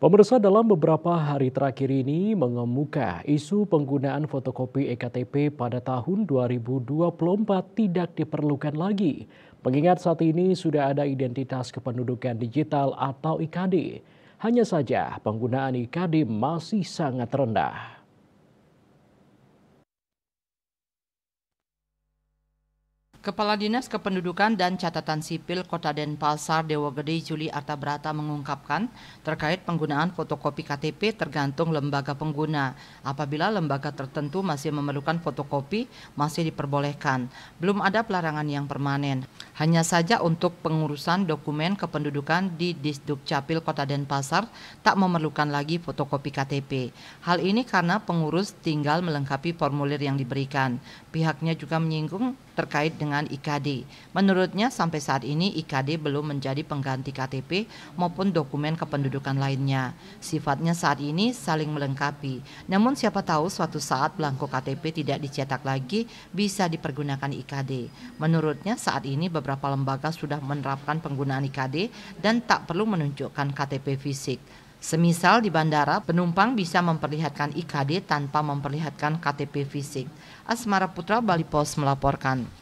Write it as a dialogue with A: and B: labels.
A: Pemirsa dalam beberapa hari terakhir ini mengemuka isu penggunaan fotokopi EKTP pada tahun 2024 tidak diperlukan lagi. Mengingat saat ini sudah ada identitas kependudukan digital atau IKD. Hanya saja penggunaan IKD masih sangat rendah.
B: Kepala Dinas Kependudukan dan Catatan Sipil Kota Denpasar Dewa Gede Juli Artabrata mengungkapkan terkait penggunaan fotokopi KTP tergantung lembaga pengguna. Apabila lembaga tertentu masih memerlukan fotokopi, masih diperbolehkan. Belum ada pelarangan yang permanen. Hanya saja untuk pengurusan dokumen kependudukan di Disduk Capil Kota Denpasar tak memerlukan lagi fotokopi KTP. Hal ini karena pengurus tinggal melengkapi formulir yang diberikan. Pihaknya juga menyinggung terkait dengan IKD. Menurutnya sampai saat ini IKD belum menjadi pengganti KTP maupun dokumen kependudukan lainnya. Sifatnya saat ini saling melengkapi. Namun siapa tahu suatu saat belangko KTP tidak dicetak lagi bisa dipergunakan IKD. Menurutnya saat ini beberapa beberapa lembaga sudah menerapkan penggunaan IKD dan tak perlu menunjukkan KTP fisik. Semisal di bandara, penumpang bisa memperlihatkan IKD tanpa memperlihatkan KTP fisik. Asmara Putra Bali Pos melaporkan.